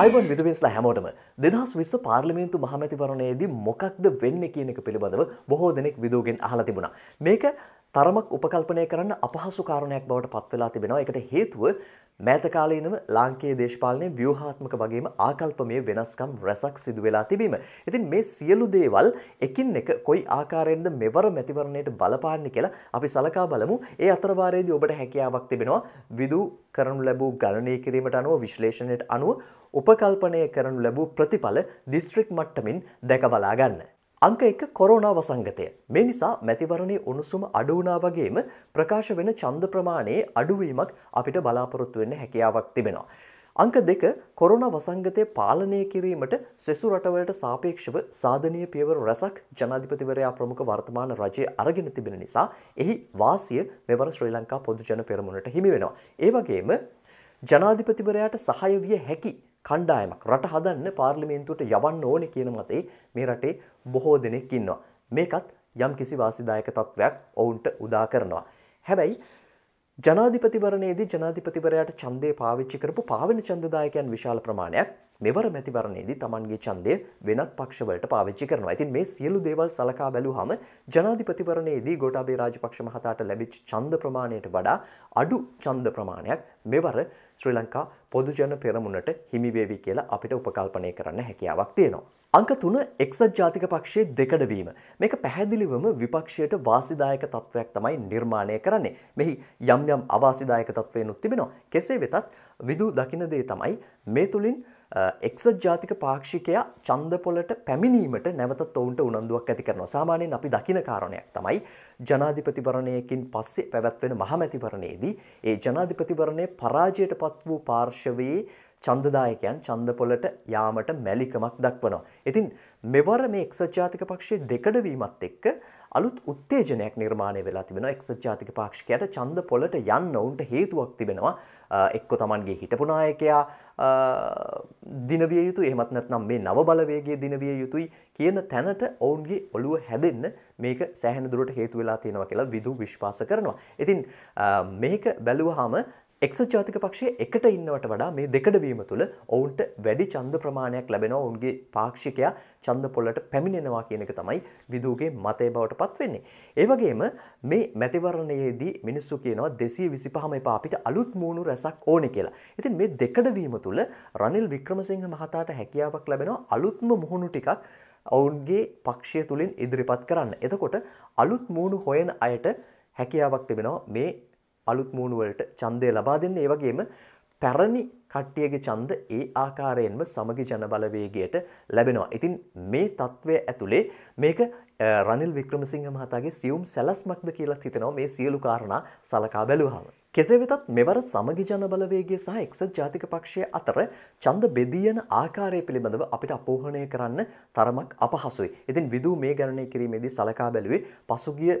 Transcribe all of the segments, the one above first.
අයිබන් විදවේස්ලා හැමෝටම දෙදස් විස්ස පාර්ලිමේන්තු මහමැතිවරණයේදී මොකක්ද වෙන්න කියන එක පිළිබඳව බොහෝ දෙනෙක් විදූගෙන් අහලා තිබුණා. මේක තරමක් උපකල්පනය කරන්න අපහසු කාරණයක් බවට පත්වෙලා තිබෙනවා එකට හේතුව මෑතකාලීනම ලාංකයේ දේශපාලනය ව්‍යහාත්මක වගේම ආකල්පමය වෙනස්කම් රැසක් සිදු වෙලා තිබීම. ඉතින් මේ සියලු දේවල් එකින් එක කොයි ආකාරයෙන්ද මෙවර මැතිවරණයට බලපාන්න කියලා අපි සලකා බලමු ඒ අතරවාරයේදී ඔබට හැකියාවක් තිබෙනවා විදු කරනු ලැබූ ගණනය කිරීමට අනුව විශ්ලේෂණයට අනුව උපකල්පනය කරනු ලැබූ ප්‍රතිඵල දිස්ත්‍රික් මට්ටමින් දැක බලා ගන්න. අංක එක කොරෝනා වසංගතය. මේ නිසා මැතිවරණේ උණුසුම අඩුවනා වගේම ප්‍රකාශ වෙන චන්ද ප්‍රමාණයේ අඩුවීමක් අපිට බලාපොරොත්තු වෙන්න හැකියාවක් තිබෙනවා. අංක දෙක කොරන වසංගතය පාලනය කිරීමට සෙසු රටවලට සාපේක්ෂව සාධනය පියවර රැසක් ජනාධිපතිවරයා ප්‍රමුඛ වර්තමාන රජය අරගෙන තිබෙන නිසා එහි වාසිය මෙවර ශ්‍රී ලංකා පොදුජන පෙරමුණට හිමි වෙනවා. ඒවගේම ජනාධිපතිවරයාට සහය විය හැකි කණ්ඩායමක් රට හදන්න පාර්ලිමේන්තුවට යවන්න ඕනේ කියන මතේ මේ රටේ බොහෝ දෙනෙක් ඉන්නවා. මේකත් යම් කිසි වාසිදායක තත්ත්වයක් ඔවුන්ට උදා කරනවා. හැබැයි ජනාධිපතිවරණයේදී ජනාධිපතිවරයාට ඡන්දය පාවිච්චි කරපු පාවෙන ඡන්දදායකයන් විශාල ප්‍රමාණයක් මෙවර මැතිවරණයේදී Tamanගේ ඡන්දය වෙනත් පක්ෂවලට පාවිච්චි කරනවා. ඉතින් මේ සියලු දේවල් සලකා බැලුවහම ජනාධිපතිවරණයේදී ගෝඨාභය රාජපක්ෂ මහතාට ලැබිච්ච ඡන්ද ප්‍රමාණයට වඩා අඩු ඡන්ද ප්‍රමාණයක් මෙවර ශ්‍රී ලංකා පොදුජන පෙරමුණට හිමිවේවි කියලා අපිට උපකල්පනය කරන්න හැකියාවක් තියෙනවා. අංක තුන එක්සත් ජාතික පක්ෂයේ දෙකඩවීම. මේක පැහැදිලිවම විපක්ෂයට වාසිදායක තත්ත්වයක් තමයි නිර්මාණය කරන්නේ. මෙහි යම් යම් අවාසිදායක තත්ත්වයනුත් තිබෙනවා. කෙසේ වෙතත් විදු දකින දේ තමයි මේ තුලින් එක්සත් ජාතික පාක්ෂිකයා චන්දපොලට පැමිණීමට නැවතත් ඔවුන්ට උනන්දුවක් ඇති කරනවා. සාමාන්‍යයෙන් අපි දකින කාරණයක් තමයි ජනාධිපතිවරණයකින් පස්සේ පැවැත්වෙන මහමැතිවරණයේදී ඒ ජනාධිපතිවරණය පරාජයට පත් වූ පාර්ශවයේ චන්දදායකයන් චන්දපොලට යාමට මැලිකමක් දක්වනවා. ඉතින් මෙවර මේ එක්සත් ජාතික පක්ෂයේ දෙකඩවීමත් එක්ක අලුත් උත්තේජනයක් නිර්මාණය වෙලා තිබෙනවා. එක්සත් ජාතික පාක්ෂිකයට චන්දපොලට යන්න ඔවුන්ට හේතුවක් තිබෙනවා. එක්ක තමන්ගේ හිටපුනායකයා දිනවිය යුතු එහමත් නැත්නම් මේ නව බලවේගේ දිනවිය යුතුයි කියන තැනට ඔවුන්ගේ ඔළුව හැදෙන්න මේක සෑහන දුරට හේතු වෙලා තියෙනවා කියලා විදු විශ්වාස කරනවා. ඉතින් මේක බැලුවහම එක්සත් ජාතික පක්ෂය එකට ඉන්නවට වඩා මේ දෙකඩ වීම තුළ ඔවුන්ට වැඩි ඡන්ද ප්‍රමාණයක් ලැබෙනවා ඔවුන්ගේ පාක්ෂිකයා ඡන්ද පොළට පැමිණෙනවා කියන එක තමයි විදුගේ මතය බවට පත් වෙන්නේ. ඒ වගේම මේ මැතිවරණයේදී මිනිස්සු කියනවා 225ම එපා අපිට අලුත් මූණු රැසක් ඕනේ කියලා. ඉතින් මේ දෙකඩ වීම තුළ රනිල් වික්‍රමසිංහ මහතාට හැකියාවක් ලැබෙනවා අලුත්ම මුහුණු ටිකක් ඔවුන්ගේ පක්ෂය තුලින් ඉදිරිපත් කරන්න. එතකොට අලුත් මූණු හොයන අයට හැකියාවක් තිබෙනවා මේ අලුත් මූුණුවලට චන්දය ලබා දෙන්න ඒ වගේම පැරණි කට්ටියගේ චන්ද ඒ ආකාරයෙන්ම සමගි ජනබලවේගයට ලැබෙනවා. ඉතින් මේ තත්ත්වය ඇතුළේ මේක රනිල් වික්‍රමසිංහ මහතාගේ සියුම් සැලස්මක්ද කියලා හිතෙනවා මේ සියලු කාරණා සලකා බැලුවහම. කෙසේ වෙතත් මෙවර සමගි ජන බලවේගේ සහ එක්සත් ජාතික පක්ෂය අතර ඡන්ද බෙදියන ආකාරය පිළිබඳව අපිට අපෝහණය කරන්න තරමක් අපහසුයි. ඉතින් විදූ මේ ගණනය කිරීමේදී සලකා බැලුවේ පසුගිය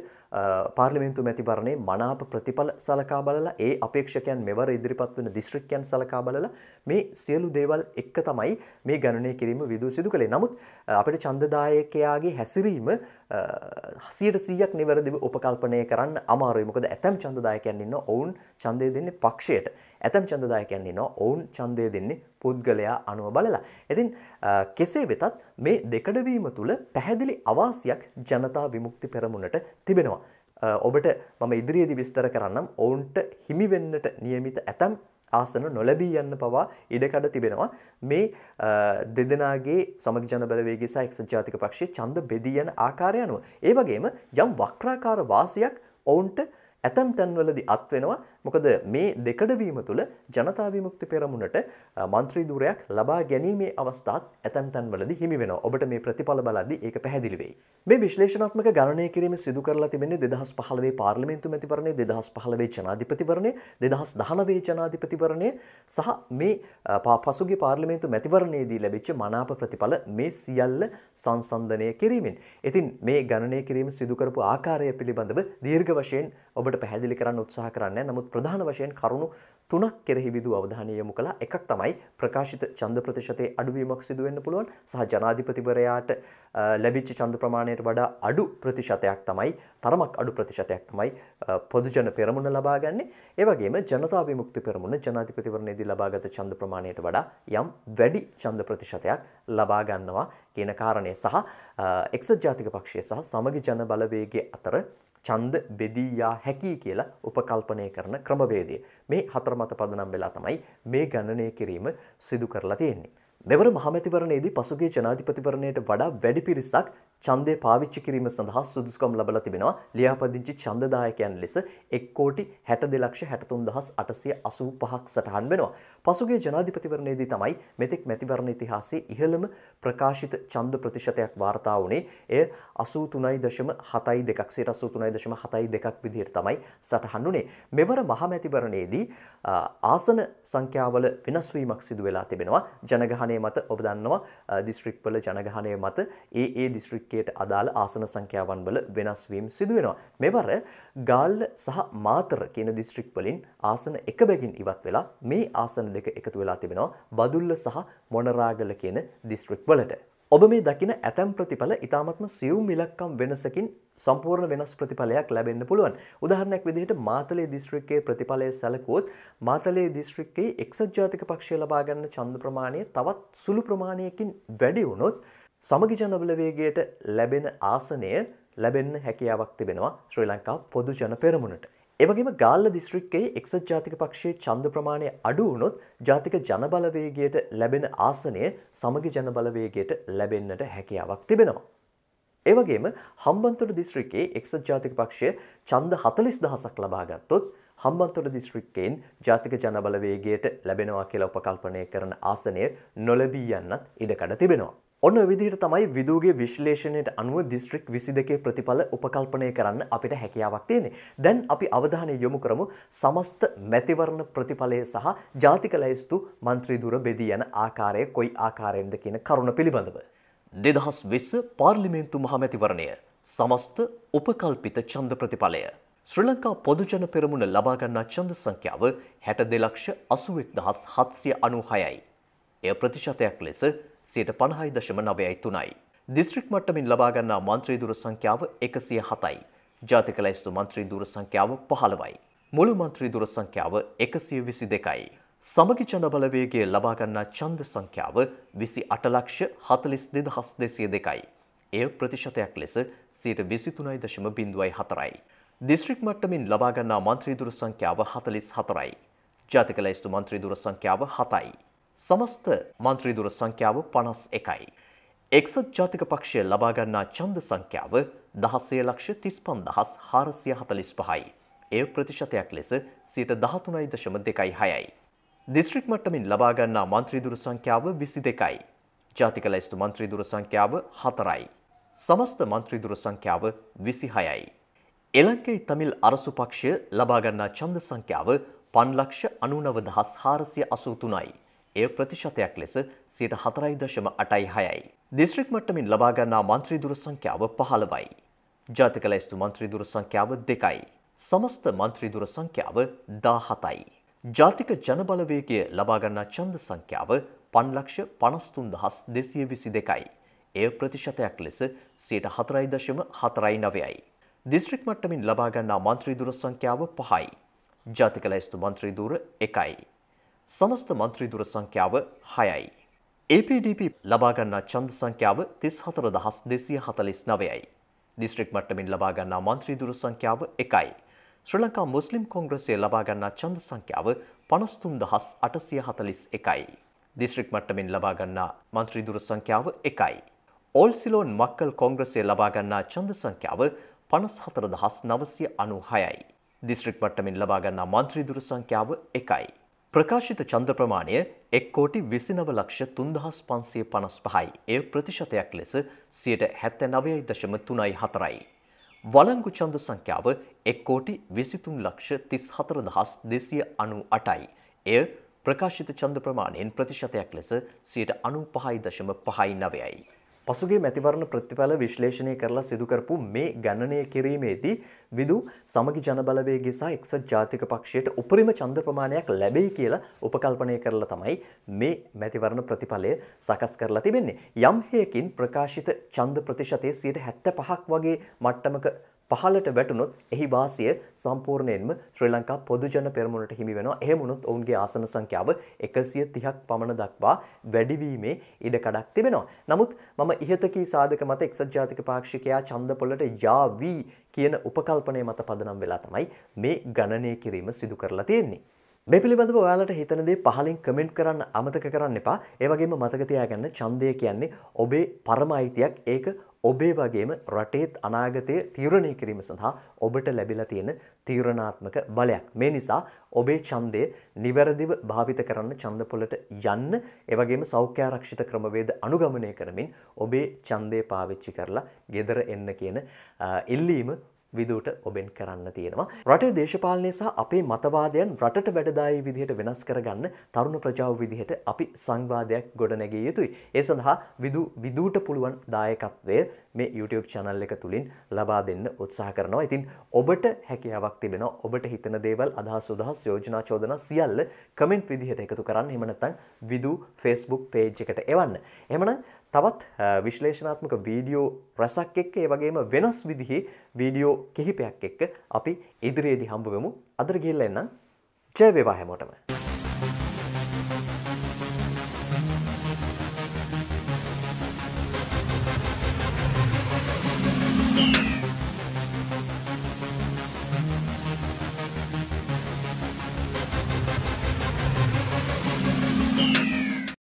පාර්ලිමේන්තු මැතිවරණේ මනාප ප්‍රතිඵල සලකා බලලා ඒ අපේක්ෂකයන් මෙවර ඉදිරිපත් වෙන දිස්ත්‍රික්කයන් සලකා බලලා මේ සියලු දේවල් එක්ක තමයි මේ ගණනය කිරීම විදූ සිදු කළේ. නමුත් අපිට ඡන්දදායකයාගේ හැසිරීම 100% නිවැරදිව උපකල්පනය කරන්න අමාරුයි. මොකද ඇතම් ඡන්දදායකයන් ඉන්න ඔවුන් ඡන්දය දෙන්නේ පක්ෂයට. ඇතම් ඡන්දදායකයන් ඉන්නවා ඔවුන් ඡන්දය දෙන්නේ පුද්ගලයා අනුව බලලා. ඉතින් කෙසේ වෙතත් මේ දෙකඩවීම තුළ පැහැදිලි අවාසියක් ජනතා විමුක්ති පෙරමුණට තිබෙනවා. ඔබට මම ඉදිරියේදී විස්තර කරන්නම් ඔවුන්ට හිමි වෙන්නට නියමිත ඇතම් ආසන නොලැබී යන්න පවා ඉඩකඩ තිබෙනවා මේ දෙදෙනගේ සමග ජන බලවේගේ සහ එක්සත් ජාතික පක්ෂයේ ඡන්ද බෙදී යන ආකාරය අනුව ඒ වගේම යම් වක්‍රාකාර වාසියක් ඔවුන්ට ඇතම් තැන්වලදී අත් වෙනවා මොකද මේ දෙකඩවීම තුළ ජනතා විමුක්ති පෙරමුණට මන්ත්‍රී ධූරයක් ලබා ගැනීමේ අවස්ථාත් ඇතැම් තැන්වලද හිමි වෙන ඔබට මේ ප්‍රතිඵල බලද්දි ඒක පැහැදිලිවෙයි. මේ විශ්ලේෂණත්මක ගණනය කිරීම සිදු කරලා තිබෙන දෙදහස් පහලවේ පාර්ලිමෙන්තු මැතිවරණය දෙදහස් පහලවේ ජනාධිපතිවරණය දෙදහස් දහනවේ ජනාධිපතිවරණය සහ මේ පසුගේ පාර්ලිමේන්තු මැතිවරණයේදී ලැබිච්ච මනාප ප්‍රතිඵල මේ සියල්ල සංසන්ධනය කිරීමෙන්. ඉතින් මේ ගණනය කිරීම සිදුකරපු ආකාරය පිළිබඳව දීර්ඝ වශයෙන් ඔබට පැහැදිලි කරන්න උත්සාහ කරන්න නමුත් ප්‍රධාන වශයෙන් කරුණු තුනක් කෙරෙහි විදු අවධානය යොමු කළා. එකක් තමයි ප්‍රකාශිත ඡන්ද ප්‍රතිශතයේ අඩුවීමක් සිදු වෙන්න පුළුවන් සහ ජනාධිපතිවරයාට ලැබිච්ච ඡන්ද ප්‍රමාණයට වඩා අඩු ප්‍රතිශතයක් තමයි තරමක් අඩු ප්‍රතිශතයක් තමයි පොදුජන පෙරමුණ ලබාගන්නේ. ඒ වගේම ජනතා විමුක්ති පෙරමුණ ජනාධිපතිවරණයේදී ලබාගත ඡන්ද ප්‍රමාණයට වඩා යම් වැඩි ඡන්ද ප්‍රතිශතයක් ලබා ගන්නවා කියන කාරණය සහ එක්සත් ජාතික පක්ෂය සහ සමගි ජන බලවේගය අතර ඡන්ද බෙදී යා හැකියි කියලා උපකල්පනය කරන ක්‍රමවේදය. මේ හතර මත පදනම් වෙලා තමයි මේ ගණනය කිරීම සිදු කරලා තියෙන්නේ. මෙවර මහමැතිවරණයේදී පසුගිය ජනාධිපතිවරණයට වඩා වැඩි පිරිසක් ඡන්දය පාවිච්චි කිරීම සඳහා සුදුසුකම් ලබලා තිබෙනවා. ලියාපදිංචි ඡන්දදායකයන් ලෙස 1 කෝටි 62 ලක්ෂ 63885ක් සටහන් වෙනවා. පසුගිය ජනාධිපතිවරණයේදී තමයි මෙතෙක් මැතිවරණ ඉතිහාසයේ ඉහළම ප්‍රකාශිත ඡන්ද ප්‍රතිශතයක් වාර්තා වුණේ. එය 83.72ක් 83.72ක් විදිහට තමයි සටහන් වුණේ. මෙවර මහමැතිවරණයේදී ආසන සංඛ්‍යාවල වෙනස්වීමක් සිදු වෙලා තිබෙනවා. ජනගහණය මත ඔබ දන්නවා දිස්ත්‍රික්වල ජනගහණය මත ඒ ඒ දිස්ත්‍රික් එකේට අදාළ ආසන සංඛ්‍යාවන් වල වෙනස් වීම සිදු වෙනවා. මෙවර ගාල්ල සහ මාතර කියන දිස්ත්‍රික් වලින් ආසන එක බැගින් ඉවත් වෙලා මේ ආසන දෙක එකතු වෙලා තිබෙනවා බදුල්ල සහ මොනරාගල කියන දිස්ත්‍රික් වලට. ඔබ මේ දකින ඇතැම් ප්‍රතිඵල ඉතාමත්ම සියුම් ඉලක්කම් වෙනසකින් සම්පූර්ණ වෙනස් ප්‍රතිඵලයක් ලැබෙන්න පුළුවන්. උදාහරණයක් විදිහට මාතලේ දිස්ත්‍රික්කයේ ප්‍රතිඵලය සැලකුවොත් මාතලේ දිස්ත්‍රික්කයේ එක්සත් ජාතික පක්ෂය ලබා ගන්න ඡන්ද ප්‍රමාණය තවත් සුළු ප්‍රමාණයකින් වැඩි වුණොත් සමගි ජනබලවේගයට ලැබෙන ආසනය ලැබෙන්න හැකියාවක් තිබෙනවා ශ්‍රී ලංකා පොදු ජන පෙරමුණට. එවගේම ගාල්ල දිස්ත්‍රික්කයේ එක්සත් ජාතික පක්ෂයේ ඡන්ද ප්‍රමාණය අඩු වුණොත් ජාතික ජනබලවේගයට ලැබෙන ආසනය සමගි ජනබලවේගයට ලැබෙන්නට හැකියාවක් තිබෙනවා. එවගේම හම්බන්තොට දිස්ත්‍රික්කයේ එක්සත් ජාතික පක්ෂය ඡන්ද 40000ක් ලබා ගත්තොත් හම්බන්තොට දිස්ත්‍රික්කයෙන් ජාතික ජනබලවේගයට ලැබෙනවා කියලා උපකල්පනය කරන ආසනය නොලැබී යන්නත් ඉඩකඩ තිබෙනවා. ඔන්න විදිහට තමයි විදුගේ විශ්ලේෂණයට අනුව දිස්ත්‍රික් 22 ප්‍රතිඵල උපකල්පනය කරන්න අපිට හැකියාවක් තියෙන්නේ. දැන් අපි අවධානය යොමු කරමු සමස්ත මැතිවරණ ප්‍රතිඵලය සහ ජාතික ලැයිස්තු മന്ത്രി දුර බෙදී යන ආකාරය කොයි ආකාරයෙන්ද කියන කරුණ පිළිබඳව. 2020 පාර්ලිමේන්තු මහමැතිවරණය සමස්ත උපකල්පිත ඡන්ද ප්‍රතිඵලය. ශ්‍රී ලංකා පොදුජන පෙරමුණ ලබා ගන්නා ඡන්ද සංඛ්‍යාව 62 ලක්ෂ 82796යි. එය ප්‍රතිශතයක් ලෙස සියට පණහයි දශම නවයයි තුනයි. දිස්ත්‍රික් මට්ටමින් ලබාගන්නා මන්ත්‍රී දුර සංඛ්‍යාව එකසිය හතයි. ජාතික ලැයිස්තු මන්ත්‍රී දුර සංඛ්‍යාව පහළවයි. මුළු මන්ත්‍රී දුර සංඛ්‍යාව එකසිය විසි දෙකයි. සමගි චනබලවේගේ ලබාගන්නා චන්ද සංඛ්‍යාව විසි අටලක්ෂ හතලිස් දෙදහස් දෙසිය දෙකයි. එය ප්‍රතිශතයක් ලෙස සීට විසිතුනයි දශම බිඳුවයි හතරයි. දිස්ත්‍රික් මට්ටමින් ලබාගන්නා මන්ත්‍රීදුර සංඛ්‍යාව හතලිස් හතරයි. ජාතික ලැයිස්තු මන්ත්‍රීදුර සංඛ්‍යාව හතයි. සමස්ත මන්ත්‍රීදුර සංඛ්‍යාව පනස් එකයි. එක්සත් ජාතික පක්ෂය ලබාගන්නා චන්ද සංඛ්‍යාව දහසේ ලක්ෂ තිස්පන් දහස් හාරසිය හතලිස් පහයි. එය ප්‍රතිශතයක් ලෙස සිට දහතුනයි දශම දෙකයි හයයි. දිස්ත්‍රික් මට්ටමින් ලබාගන්නා මන්ත්‍රීදුර සංඛ්‍යාව විසි දෙකයි. ජාතික ලැස්තු මන්ත්‍රීදුර සංඛ්‍යාව හතරයි. සමස්ත මන්ත්‍රීදුර සංඛ්‍යාව විසි හයයි. එලංකෙයි තමිල් අරසු පක්ෂය ලබාගන්නා චන්ද සංඛ්‍යාව පන්ලක්ෂ අනුනවදහස් හාරසිය අසූතුනයි. එය ප්‍රතිශතයක් ලෙස සියට හතරයි දශම අටයි හයයි. දිස්ත්‍රික් මට්ටමින් ලබාගන්නා මන්ත්‍රීදුර සංඛ්‍යාව පහළවයි. ජාතික ලැස්තු මන්ත්‍රීදුර සංඛ්‍යාව දෙකයි. සමස්ත මන්ත්‍රීදුර සංඛ්‍යාව දාහතයි. ජාතික ජනබලවේගය ලබාගන්නා චන්ද සංඛ්‍යාව පන්ලක්ෂ පනස්තුන් දහස් දෙසිය විසි දෙකයි. එය ප්‍රතිශතයක් ලෙස සියට හතරයි දශම හතරයි නවයයි. දිස්ත්‍රික් මට්ටමින් ලබාගන්නා මන්ත්‍රීදුර සංඛ්‍යාව පහයි. ජාතික ලැස්තු මන්ත්‍රීදුර එකයි. සමස්ත මන්ත්‍රී දුර සංඛ්‍යාව හයයි. APDP ලබාගන්නා චන්ද සංඛ්‍යාව තිස් හතර දහස් දෙසිය හතලිස් නවයයි. දිස්ත්‍රික් මට්ටමින් ලබාගන්නා මන්ත්‍රී දුර සංඛ්‍යාව එකයි. ශ්‍ර ලංකා මුස්ලිම් කොංග්‍රසය ලබාගන්නා චන්ද සංඛ්‍යාව පනස්තුම් දහස් අටසිය හතලිස් එකයි. දිස්ත්‍රික් මට්ටමින් ලබාගන්නා මන්ත්‍රී දුර සංඛ්‍යාව එකයි. ඕල්සිලෝන් මක්කල් කොංග්‍රසය ලබාගන්නා චන්ද සංඛ්‍යාව පනස් හතර දහස් නවසිය අනු හයයි. දිස්ත්‍රික් මට්ටමින් ලබාගන්නා මන්ත්‍රී දුර සංඛ්‍යාව එකයි. ප්‍රකාශිත ඡන්ද ප්‍රමාණය 1 කෝටි 29 ලක්ෂ 3555යි. එය ප්‍රතිශතයක් ලෙස 79.334යි. වළංගු ඡන්ද සංඛ්‍යාව 1 කෝටි 23 ලක්ෂ 34298යි. එය ප්‍රකාශිත ඡන්ද ප්‍රමාණයෙන් ප්‍රතිශතයක් ලෙස 95.59යි. පසුගේ මැතිවරණ ප්‍රතිඵල විශ්ලේෂණය කරලා සිදුකරපු මේ ගණනය කිරීමේදී විදු සමගි ජනබලවේගේ සහ එක්සත් ජාතික පක්ෂයට උපරිම චන්ද ප්‍රමාණයක් ලැබෙයි කියලා උපකල්පනය කරලා තමයි මේ මැතිවරණ ප්‍රතිඵලය සකස් කරලා තිබෙන්නේ. යම් හේකින් ප්‍රකාශිත චන්ද ප්‍රතිශතය සියයට හැත්ත පහක් වගේ මට්ටමක පහළට වැටුණොත් එහි වාසිය සම්පූර්ණයෙන්ම ශ්‍රී ලංකා පොදුජන පෙරමුණට හිමි වෙනවා. එහෙම වුණොත් ඔවුන්ගේ ආසන සංඛ්‍යාව 130ක් පමණ දක්වා වැඩිවීමේ ඉඩ කඩක් තිබෙනවා. නමුත් මම ඉහත කී සාධක මත එක්සත් ජාතික පාක්ෂිකයා ඡන්දපොළට යාවි කියන උපකල්පනය මත පදනම් වෙලා තමයි මේ ගණනය කිරීම සිදු කරලා තියෙන්නේ. මේ පිළිබඳව ඔයාලට හිතනදේ පහලින් කමෙන්ට් කරන්න අමතක කරන්න එපා ඒවගේම මතකතියාගන්න චන්දය කියන්නේ ඔබේ පරම අයිතියක් ඒක ඔබේ වගේම රටේත් අනාගතය තීරණය කිරීම සඳහා ඔබට ලැබිලා තියෙන තීරණාත්මක බලයක්. මේ නිසා ඔබේ ඡන්දය නිවැරදිව භාවිත කරන්න ඡන්ද පොළට යන්න, ඒ වගේම සෞඛ්‍යාරක්ෂිත ක්‍රමවේද අනුගමනය කරමින් ඔබේ ඡන්දය පාවිච්චි කරලා ගෙදර එන්න කියන ඉල්ලීම විදුවට ඔබෙන් කරන්න තියෙනවා. රටේ දේශපාලනය සහ අපේ මතවාදයන් රටට වැඩදායි විදිහට වෙනස් කරගන්න තරුණ ප්‍රජාව විදිහට අපි සංවාදයක් ගොඩනැගිය යුතුයි. ඒ සඳහා විදු විදුවට පුළුවන් දායකත්වය මේ YouTube channel එක තුලින් ලබා දෙන්න උත්සාහ කරනවා. ඉතින් ඔබට හැකියාවක් තිබෙනවා. ඔබට හිතන දේවල් අදහස් උදහස් යෝජනා චෝදනා සියල්ල කමෙන්ට් විදිහට එකතු කරන්න. එහෙම නැත්නම් විදු Facebook page එකට එවන්න. එහෙමනම් තවත් විශ්ලේෂණාත්මක වීඩියෝ රැසක් එක්ක ඒ වගේම වෙනස් විදිහේ වීඩියෝ කිහිපයක් එක්ක අපි ඉදිරියේදී හම්බ වෙමු. අදට ගිහිල්ලා එන්නම්. ජය වේවා හැමෝටම.